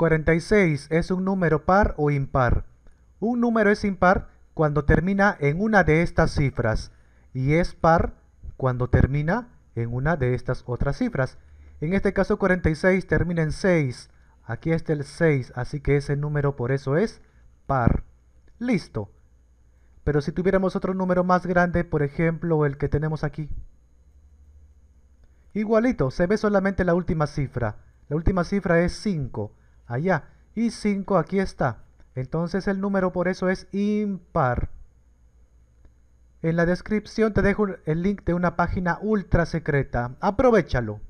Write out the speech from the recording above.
46 es un número par o impar. Un número es impar cuando termina en una de estas cifras y es par cuando termina en una de estas otras cifras. En este caso 46 termina en 6. Aquí está el 6, así que ese número por eso es par. Listo. Pero si tuviéramos otro número más grande, por ejemplo el que tenemos aquí. Igualito, se ve solamente la última cifra. La última cifra es 5 allá. Y 5 aquí está. Entonces el número por eso es impar. En la descripción te dejo el link de una página ultra secreta. Aprovechalo.